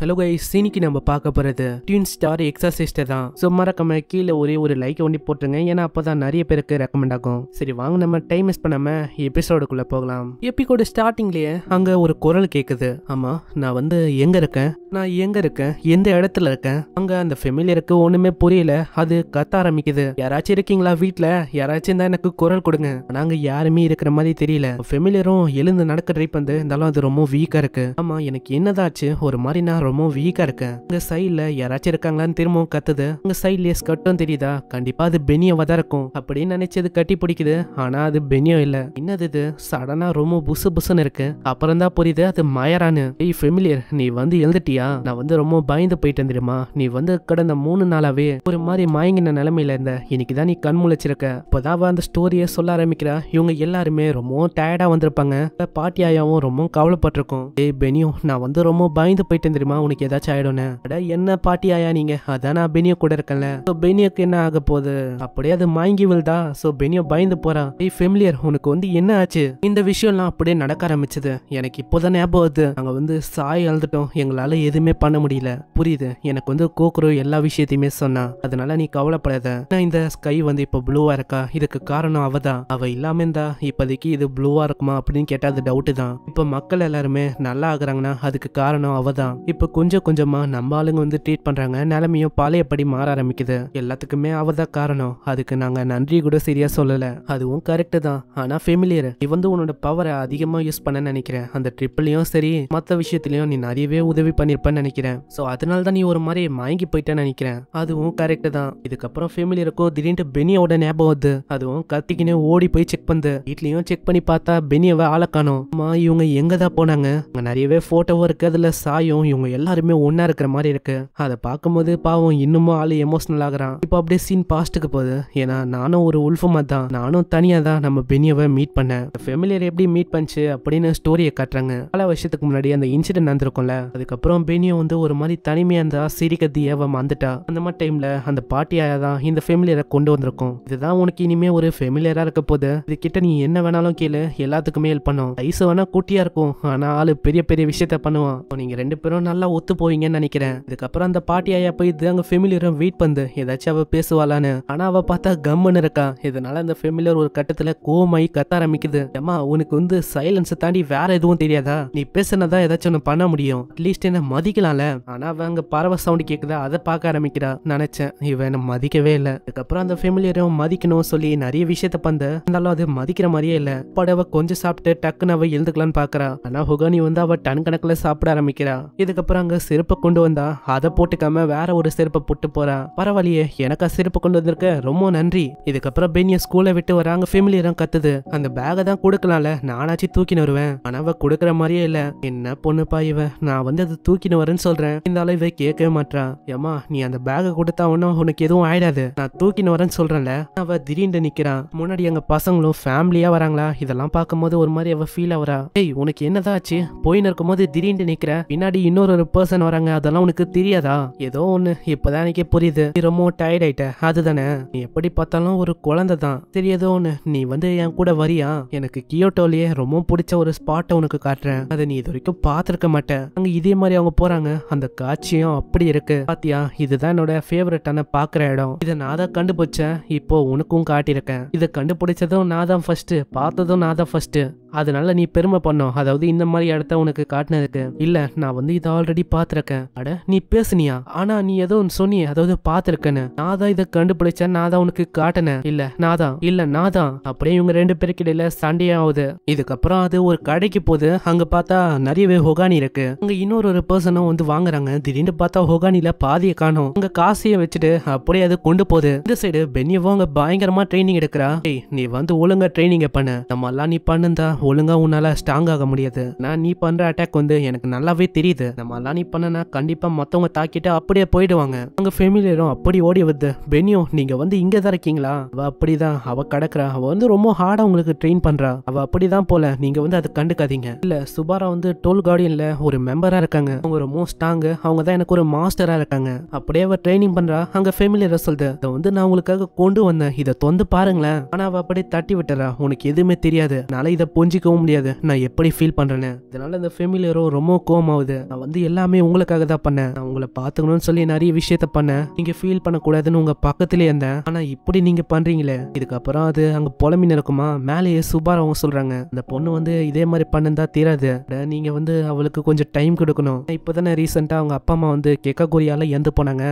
hello guys சீனிக்கு நம்ம பார்க்க போகிறது டியூன் ஸ்டார் எக்ஸசைஸ்டர் தான் ஸோ மறக்காம கீழே ஒரே ஒரு லைக் ஒண்டி போட்டுருங்க ஏன்னா அப்போ தான் நிறைய பேருக்கு ரெக்கமெண்ட் ஆகும் சரி வாங்க நம்ம டைம் மிஸ் பண்ணாமல் எபிசோடுக்குள்ளே போகலாம் எப்பிக்கோடு ஸ்டார்டிங்லேயே அங்கே ஒரு குரல் கேட்குது ஆமாம் நான் வந்து எங்கே இருக்கேன் நான் எங்க இருக்கேன் எந்த இடத்துல இருக்கேன் அங்க அந்த ஃபெமிலியருக்கு ஒண்ணுமே புரியல அது கத்த ஆரம்பிக்குது யாராச்சும் இருக்கீங்களா வீட்டுல யாராச்சும் தான் எனக்கு குரல் கொடுங்க நாங்க யாருமே இருக்கிற மாதிரி தெரியல ஃபெமிலியரும் எழுந்து நடக்க ட்ரை வந்து இருந்தாலும் அது ரொம்ப வீக்கா இருக்கு ஆமா எனக்கு என்னதாச்சு ஒரு மாதிரி நான் ரொம்ப வீக்கா இருக்கேன் அங்க சைட்ல யாராச்சும் இருக்காங்களான்னு திரும்பவும் கத்துது அங்க சைட்லயே ஸ்கர்ட்டும் தெரியுதா கண்டிப்பா அது பெனியோவா தான் இருக்கும் அப்படின்னு நினைச்சது கட்டி பிடிக்குது ஆனா அது பெனியோ இல்ல என்னது இது சடனா ரொம்ப புசு புசுன்னு இருக்கு அப்புறம் தான் புரியுது அது மயரானு ஏய் ஃபெமிலியர் நீ வந்து எழுந்துட்டியா சரியா நான் வந்து ரொம்ப பயந்து போயிட்டேன் தெரியுமா நீ வந்து கடந்த மூணு நாளாவே ஒரு மாதிரி மயங்கின நிலைமையில இருந்த இன்னைக்கு தான் நீ கண் முளைச்சிருக்க இப்போதான் அந்த ஸ்டோரியை சொல்ல ஆரம்பிக்கிற இவங்க எல்லாருமே ரொம்ப டயர்டா வந்திருப்பாங்க பாட்டியாயாவும் ரொம்ப கவலைப்பட்டிருக்கும் ஏ பெனியோ நான் வந்து ரொம்ப பயந்து போயிட்டு தெரியுமா உனக்கு ஏதாச்சும் ஆயிடும்னு அட என்ன பாட்டியாயா நீங்க அதான் நான் பெனியோ கூட இருக்கேன்ல ஸோ பெனியோக்கு என்ன ஆக போகுது அப்படியே அது மயங்கி விழுதா ஸோ பெனியோ பயந்து போறான் ஏய் ஃபெமிலியர் உனக்கு வந்து என்ன ஆச்சு இந்த விஷயம்லாம் அப்படியே நடக்க ஆரம்பிச்சது எனக்கு இப்போதான் ஞாபகம் வருது நாங்கள் வந்து சாய் அழுதுட்டோம் எங்களால் எது எதுவுமே பண்ண முடியல புரியுது எனக்கு வந்து கோக்ரோ எல்லா விஷயத்தையுமே சொன்னா அதனால நீ கவலைப்படாத நான் இந்த ஸ்கை வந்து இப்போ ப்ளூவா இருக்கா இதுக்கு காரணம் அவ தான் அவ இல்லாம இருந்தா இப்போதைக்கு இது ப்ளூவா இருக்குமா அப்படின்னு கேட்டா அது டவுட்டு தான் இப்போ மக்கள் எல்லாருமே நல்லா ஆகுறாங்கன்னா அதுக்கு காரணம் அவ தான் இப்போ கொஞ்சம் கொஞ்சமா நம்ம ஆளுங்க வந்து ட்ரீட் பண்றாங்க நிலைமையும் பழையப்படி மாற ஆரம்பிக்குது எல்லாத்துக்குமே அவ தான் காரணம் அதுக்கு நாங்க நன்றி கூட சரியா சொல்லல அதுவும் கரெக்ட் தான் ஆனா ஃபேமிலியர் நீ வந்து உன்னோட பவரை அதிகமா யூஸ் பண்ண நினைக்கிறேன் அந்த ட்ரிப்லையும் சரி மற்ற விஷயத்திலயும் நீ நிறையவே உதவி பண்ணிருப்ப இருப்பேன்னு நினைக்கிறேன் ஸோ அதனால தான் நீ ஒரு மாதிரி மயங்கி போயிட்டேன்னு நினைக்கிறேன் அதுவும் கரெக்ட் தான் இதுக்கப்புறம் ஃபேமிலி இருக்கோ திடீர்னு பெனியோட ஞாபகம் வருது அதுவும் கத்திக்கினே ஓடி போய் செக் பண்ணுது வீட்லையும் செக் பண்ணி பார்த்தா பெனியவை ஆளை காணும் இவங்க எங்க தான் போனாங்க அங்கே நிறையவே ஃபோட்டோவும் இருக்கு அதில் சாயும் இவங்க எல்லாருமே ஒன்றா இருக்கிற மாதிரி இருக்கு அதை பார்க்கும்போது பாவம் இன்னமும் ஆள் எமோஷனல் ஆகுறான் இப்போ அப்படியே சீன் பாஸ்ட்டுக்கு போகுது ஏன்னா நானும் ஒரு உல்ஃபமாக தான் நானும் தனியாக தான் நம்ம பெனியவை மீட் பண்ணேன் ஃபேமிலியர் எப்படி மீட் பண்ணிச்சு அப்படின்னு ஸ்டோரியை காட்டுறாங்க பல வருஷத்துக்கு முன்னாடி அந்த இன்சிடென்ட் நடந்திருக்கும்ல அதுக்கப்புறம் பெனியும் வந்து ஒரு மாதிரி தனிமையாக இருந்தா சிரிக்கத்தி அவன் வந்துட்டா அந்த மாதிரி டைமில் அந்த பாட்டியாக தான் இந்த ஃபெமிலியரை கொண்டு வந்திருக்கும் இதுதான் உனக்கு இனிமே ஒரு ஃபெமிலியராக இருக்க போது இது கிட்ட நீ என்ன வேணாலும் கேளு எல்லாத்துக்குமே ஹெல்ப் பண்ணும் ஐஸ் வேணா கூட்டியாக இருக்கும் ஆனால் ஆள் பெரிய பெரிய விஷயத்த பண்ணுவான் நீங்கள் ரெண்டு பேரும் நல்லா ஒத்து போவீங்கன்னு நினைக்கிறேன் இதுக்கப்புறம் அந்த பாட்டியாயா போய் அங்க ஃபெமிலியரும் வெயிட் பண்ணு ஏதாச்சும் அவள் பேசுவாளான்னு ஆனால் அவள் பார்த்தா கம்முன்னு இருக்கா இதனால அந்த ஃபெமிலியர் ஒரு கட்டத்தில் கோமாயி கத்த ஆரம்பிக்குது ஏமா உனக்கு வந்து சைலன்ஸை தாண்டி வேற எதுவும் தெரியாதா நீ பேசுனதா ஏதாச்சும் ஒன்று பண்ண முடியும் அட்லீஸ்ட் என்ன மதிக்கலாம்ல ஆனால் அவன் அங்கே பறவை சவுண்டு கேட்குதா அதை பார்க்க ஆரம்பிக்கிறா நினச்சேன் இவன் மதிக்கவே இல்லை அதுக்கப்புறம் அந்த ஃபெமிலியரும் மதிக்கணும் சொல்லி நிறைய விஷயத்த பந்த இருந்தாலும் அது மதிக்கிற மாதிரியே இல்லை படவை கொஞ்சம் சாப்பிட்டு டக்குன்னு அவள் எழுந்துக்கலான்னு பாக்குறா ஆனால் ஹுகானி வந்து அவள் டன் கணக்கில் சாப்பிட ஆரம்பிக்கிறா இதுக்கப்புறம் அங்கே செருப்பை கொண்டு வந்தா அதை போட்டுக்காம வேற ஒரு செருப்பை போட்டு போறா பரவாயில்லையே எனக்கா செருப்பை கொண்டு வந்திருக்க ரொம்ப நன்றி இதுக்கப்புறம் பெண்ணிய ஸ்கூலை விட்டு வராங்க ஃபேமிலியரும் கத்துது அந்த பேகை தான் கொடுக்கலாம்ல நானாச்சும் தூக்கின்னு வருவேன் ஆனால் அவள் கொடுக்குற மாதிரியே இல்லை என்ன பொண்ணுப்பா பாயுவ நான் வந்து அதை தூக்கி வரேன்னு சொல்றேன் இருந்தாலும் இதை கேட்கவே மாட்டான் ஏமா நீ அந்த பேகை கொடுத்தா ஒன்றும் உனக்கு எதுவும் ஆயிடாது நான் தூக்கினு வரேன்னு சொல்றேன்ல அவ திடீர்னு நிக்கிறான் முன்னாடி எங்க பசங்களும் ஃபேமிலியா வராங்களா இதெல்லாம் பார்க்கும்போது ஒரு மாதிரி அவ ஃபீல் ஆவரா ஏய் உனக்கு என்னதான் ஆச்சு போயின்னு இருக்கும்போது திடீர்னு நிக்கிற பின்னாடி இன்னொரு பர்சன் வராங்க அதெல்லாம் உனக்கு தெரியாதா ஏதோ ஒண்ணு இப்பதான் எனக்கே புரியுது ரொம்ப டயர்ட் ஆயிட்ட அதுதானே நீ எப்படி பார்த்தாலும் ஒரு குழந்தை தான் தெரியாதோ ஏதோ ஒண்ணு நீ வந்து என் கூட வரியா எனக்கு கியோட்டோலயே ரொம்ப பிடிச்ச ஒரு ஸ்பாட்டை உனக்கு காட்டுறேன் அதை நீ இது வரைக்கும் பார்த்துருக்க மாட்டேன் அங்க இதே மாதிரி அவங்க போகிறாங்க அந்த காட்சியும் அப்படி இருக்கு பாத்தியா இதுதான் என்னோட ஃபேவரட்டான பார்க்குற இடம் இதை நான் தான் கண்டுபிடிச்சேன் இப்போ உனக்கும் காட்டியிருக்கேன் இதை கண்டுபிடிச்சதும் நான் தான் ஃபர்ஸ்ட் பார்த்ததும் நான் தான் ஃபர்ஸ்ட் அதனால நீ பெருமை பண்ணோம் அதாவது இந்த மாதிரி இடத்த உனக்கு காட்டினதுக்கு இல்ல நான் வந்து இதை ஆல்ரெடி பார்த்துருக்கேன் அட நீ பேசுனியா ஆனா நீ ஏதோ ஒன்று சொன்னியே அதாவது பார்த்துருக்கேன்னு நான் தான் இதை கண்டுபிடிச்ச நான் தான் உனக்கு காட்டினேன் இல்ல நான் தான் இல்ல நான் தான் அப்படியே இவங்க ரெண்டு பேருக்கு சண்டையே ஆகுது இதுக்கப்புறம் அது ஒரு கடைக்கு போகுது அங்க பார்த்தா நிறையவே ஹொகானி இருக்கு அங்க இன்னொரு ஒரு பர்சனும் வந்து வாங்குறாங்க திடீர்னு பார்த்தா ஹொகானில பாதியை காணும் அங்க காசையை வச்சுட்டு அப்படியே அது கொண்டு போகுது இந்த சைடு பென்யவும் அங்க பயங்கரமா ட்ரைனிங் எடுக்கிறா நீ வந்து ஒழுங்கா ட்ரைனிங் பண்ண நம்ம எல்லாம் நீ பண்ணுந்தா ஒழுங்கா உன்னால் ஸ்ட்ராங் ஆக முடியாது நான் நீ பண்ணுற அட்டாக் வந்து எனக்கு நல்லாவே தெரியுது நம்ம எல்லாம் நீ பண்ணனா கண்டிப்பாக மற்றவங்க தாக்கிட்டு அப்படியே போயிடுவாங்க அவங்க ஃபேமிலியரும் அப்படி ஓடி வருது பெனியோ நீங்கள் வந்து இங்கே தான் இருக்கீங்களா அவள் அப்படிதான் அவ அவள் அவ அவள் வந்து ரொம்ப ஹார்டாக உங்களுக்கு ட்ரெயின் பண்ணுறா அவள் அப்படி தான் போல நீங்கள் வந்து அதை கண்டுக்காதீங்க இல்லை சுபாரா வந்து டோல் கார்டியனில் ஒரு மெம்பராக இருக்காங்க அவங்க ரொம்ப ஸ்ட்ராங் அவங்க தான் எனக்கு ஒரு மாஸ்டராக இருக்காங்க அப்படியே அவள் ட்ரைனிங் பண்ணுறா அங்கே ஃபெமிலியர் சொல்லுது அதை வந்து நான் உங்களுக்காக கொண்டு வந்தேன் இதை தொந்து பாருங்களேன் ஆனால் அவள் அப்படியே தட்டி விட்டுறா உனக்கு எதுவுமே தெரியாது அதனால இதை புரிஞ்சு புரிஞ்சிக்கவும் முடியாது நான் எப்படி ஃபீல் பண்ணுறேன்னு இதனால் அந்த ஃபெமிலியரோ ரொம்ப கோவம் ஆகுது நான் வந்து எல்லாமே உங்களுக்காக தான் பண்ணேன் நான் உங்களை பார்த்துக்கணும்னு சொல்லி நிறைய விஷயத்த பண்ணேன் நீங்கள் ஃபீல் பண்ணக்கூடாதுன்னு உங்கள் பக்கத்துலேயே இருந்தேன் ஆனால் இப்படி நீங்கள் பண்ணுறீங்களே இதுக்கப்புறம் அது அங்கே புலமி இருக்குமா மேலேயே சுபார் அவங்க சொல்கிறாங்க அந்த பொண்ணு வந்து இதே மாதிரி பண்ணுந்தா தீராது நீங்கள் வந்து அவளுக்கு கொஞ்சம் டைம் கொடுக்கணும் இப்போ தானே ரீசெண்டாக அவங்க அப்பா அம்மா வந்து கெக்காகோரியால இறந்து போனாங்க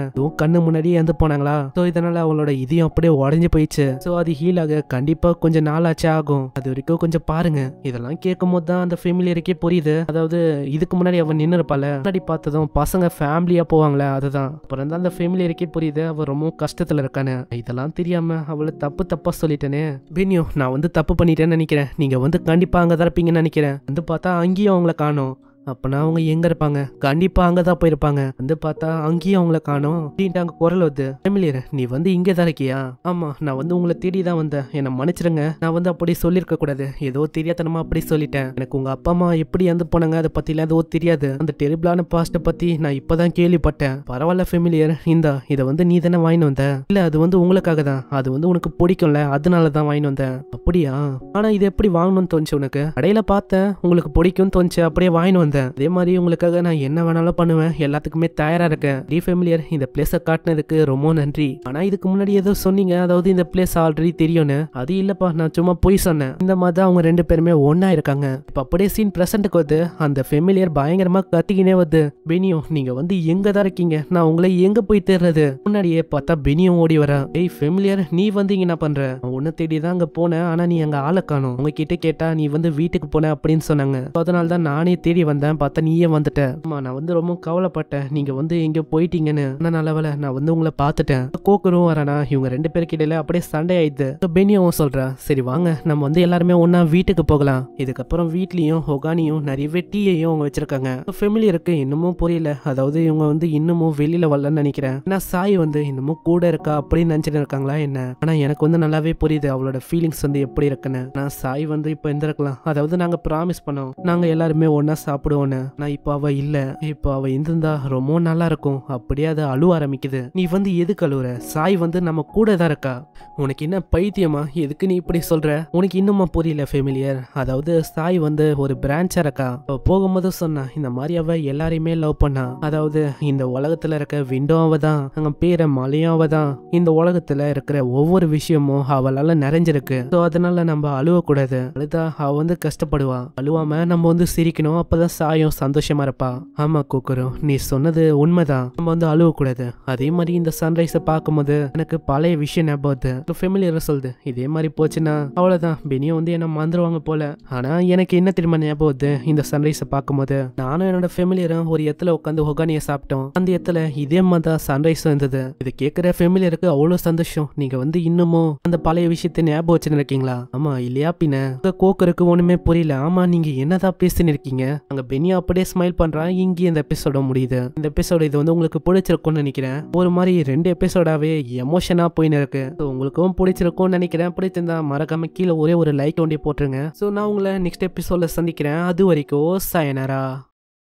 கண்ணு முன்னாடியே இறந்து போனாங்களா ஸோ இதனால் அவளோட இதையும் அப்படியே உடஞ்சி போயிடுச்சு ஸோ அது ஹீல் ஆக கண்டிப்பாக கொஞ்சம் நாள் ஆச்சு ஆகும் அது வரைக்கும் கொஞ்சம் பாருங்கள் இதெல்லாம் கேட்கும் போது தான் அந்த ஃபெமிலியருக்கே புரியுது அதாவது இதுக்கு முன்னாடி அவன் நின்று இருப்பாள் முன்னாடி பார்த்ததும் பசங்க ஃபேமிலியாக போவாங்களே அதுதான் அப்புறம் தான் அந்த ஃபெமிலியருக்கே புரியுது அவள் ரொம்ப கஷ்டத்தில் இருக்கானு இதெல்லாம் தெரியாமல் அவளை தப்பு தப்பாக சொல்லிட்டேனே பின்யோ நான் வந்து தப்பு பண்ணிட்டேன்னு நினைக்கிறேன் நீங்கள் வந்து கண்டிப்பாக அங்கே தான் இருப்பீங்கன்னு நினைக்கிறேன் வந்து பார்த்தா அங்கேயும் அவங்களை காணும் அப்பனா அவங்க எங்கே இருப்பாங்க கண்டிப்பாக அங்கே தான் போயிருப்பாங்க வந்து பார்த்தா அங்கேயும் அவங்கள காணும் அப்படின்ட்டு குரல் வருது ஃபெமிலியர் நீ வந்து இங்க தான் இருக்கியா ஆமாம் நான் வந்து உங்களை தேடி தான் வந்தேன் என்னை மன்னிச்சிருங்க நான் வந்து அப்படி சொல்லியிருக்க கூடாது ஏதோ தெரியாதனமா அப்படி சொல்லிட்டேன் எனக்கு உங்கள் அப்பா அம்மா எப்படி இறந்து போனாங்க அதை பற்றிலாம் எதுவும் தெரியாது அந்த டெரிபிளான பாஸ்ட்டை பற்றி நான் இப்பதான் கேள்விப்பட்டேன் பரவாயில்ல ஃபெமிலியர் இந்தா இதை வந்து நீ தானே வாங்கிட்டு வந்த இல்லை அது வந்து உங்களுக்காக தான் அது வந்து உனக்கு பிடிக்கும்ல அதனாலதான் வாங்கிட்டு வந்தேன் அப்படியா ஆனா இது எப்படி வாங்கணும்னு தோணுச்சு உனக்கு கடையில பார்த்தேன் உங்களுக்கு பிடிக்கும்னு தோணுச்சு அப்படியே வாங்கிட்டு வந்தேன் வந்தேன் அதே மாதிரி உங்களுக்காக நான் என்ன வேணாலும் பண்ணுவேன் எல்லாத்துக்குமே தயாரா இருக்கேன் டி ஃபேமிலியர் இந்த பிளேஸை காட்டினதுக்கு ரொம்ப நன்றி ஆனா இதுக்கு முன்னாடி ஏதோ சொன்னீங்க அதாவது இந்த பிளேஸ் ஆல்ரெடி தெரியும்னு அது இல்லப்பா நான் சும்மா போய் சொன்னேன் இந்த மாதிரி தான் அவங்க ரெண்டு பேருமே ஒன்னா இருக்காங்க இப்ப அப்படியே சீன் பிரசன்ட்டுக்கு வந்து அந்த ஃபெமிலியர் பயங்கரமா கத்திக்கினே வந்து பெனியோ நீங்க வந்து எங்க தான் இருக்கீங்க நான் உங்களை எங்க போய் தேர்றது முன்னாடியே பார்த்தா பெனியோ ஓடி வர ஏய் ஃபெமிலியர் நீ வந்து இங்க என்ன பண்ற உன்னை தேடி தான் அங்க போனேன் ஆனா நீ அங்க ஆளை காணும் உங்ககிட்ட கேட்டா நீ வந்து வீட்டுக்கு போன அப்படின்னு சொன்னாங்க அதனால தான் நானே தேடி வந்தேன் வந்தேன் பார்த்தா நீயே வந்துட்டேன் ஆமாம் நான் வந்து ரொம்ப கவலைப்பட்டேன் நீங்க வந்து எங்க போயிட்டீங்கன்னு ஆனால் நல்ல வேலை நான் வந்து உங்களை பார்த்துட்டேன் கோக்கரும் வரானா இவங்க ரெண்டு இடையில அப்படியே சண்டை ஆயிடுது பெனியாவும் சொல்றான் சரி வாங்க நம்ம வந்து எல்லாருமே ஒன்னா வீட்டுக்கு போகலாம் இதுக்கப்புறம் வீட்லயும் ஹொகானியும் நிறையவே டீயையும் அவங்க ஃபேமிலி ஃபெமிலியருக்கு இன்னமும் புரியல அதாவது இவங்க வந்து இன்னமும் வெளியில வரலன்னு நினைக்கிறேன் நான் சாய் வந்து இன்னமும் கூட இருக்கா அப்படின்னு நினச்சிட்டு இருக்காங்களா என்ன ஆனால் எனக்கு வந்து நல்லாவே புரியுது அவளோட ஃபீலிங்ஸ் வந்து எப்படி இருக்குன்னு நான் சாய் வந்து இப்போ இருந்திருக்கலாம் அதாவது நாங்கள் ப்ராமிஸ் பண்ணோம் நாங்கள் எல்லாருமே ஒன்னா சாப்பிடுவோம் சாப்பிடுவோன்னு நான் இப்போ அவள் இல்லை இப்போ அவள் இருந்திருந்தா ரொம்ப நல்லா இருக்கும் அப்படியே அதை அழுவ ஆரம்பிக்குது நீ வந்து எதுக்கு அழுவுற சாய் வந்து நம்ம கூட தான் இருக்கா உனக்கு என்ன பைத்தியமா எதுக்கு நீ இப்படி சொல்ற உனக்கு இன்னுமா புரியல ஃபேமிலியர் அதாவது சாய் வந்து ஒரு பிரான்ச்சா இருக்கா போகும்போது சொன்னா இந்த மாதிரி அவ எல்லாரையுமே லவ் பண்ணா அதாவது இந்த உலகத்துல இருக்க விண்டோ அவ தான் அங்க பேர மலையும் அவ இந்த உலகத்துல இருக்கிற ஒவ்வொரு விஷயமும் அவளால நிறைஞ்சிருக்கு ஸோ அதனால நம்ம அழுவக்கூடாது அழுதா அவ வந்து கஷ்டப்படுவா அழுவாம நம்ம வந்து சிரிக்கணும் அப்பதான் சாயும் சந்தோஷமா இருப்பா ஆமா கோக்குரோ நீ சொன்னது உண்மைதான் நம்ம வந்து கூடாது அதே மாதிரி இந்த சன்ரைஸை பார்க்கும்போது எனக்கு பழைய விஷயம் ஞாபகத்து சொல்லுது இதே மாதிரி போச்சுன்னா அவ்வளவுதான் பெனியும் வந்து என்ன மறந்துடுவாங்க போல ஆனா எனக்கு என்ன திரும்ப ஞாபகத்து இந்த சன்ரைஸை போது நானும் என்னோட ஃபெமிலியரும் ஒரு இடத்துல உட்காந்து ஒகானிய சாப்பிட்டோம் அந்த இடத்துல இதே மாதிரி தான் சன்ரைஸும் இருந்தது இது கேட்குற ஃபெமிலியருக்கு அவ்வளோ சந்தோஷம் நீங்க வந்து இன்னமும் அந்த பழைய விஷயத்தை ஞாபகம் வச்சுன்னு இருக்கீங்களா ஆமா இல்லையா பின்ன கோக்கருக்கு ஒண்ணுமே புரியல ஆமா நீங்க என்னதான் பேசின்னு இருக்கீங்க அங்க பெனி அப்படியே ஸ்மைல் பண்ணுறான் இங்கே இந்த எபிசோட முடியுது இந்த எபிசோட இது வந்து உங்களுக்கு பிடிச்சிருக்கும்னு நினைக்கிறேன் ஒரு மாதிரி ரெண்டு எபிசோடாவே எமோஷனாக போயின்னு இருக்கு ஸோ உங்களுக்கும் பிடிச்சிருக்கும்னு நினைக்கிறேன் பிடிச்சிருந்தா மறக்காம கீழே ஒரே ஒரு லைக் வண்டி போட்டுருங்க ஸோ நான் உங்களை நெக்ஸ்ட் எபிசோட சந்திக்கிறேன் அது வரைக்கும் சயனரா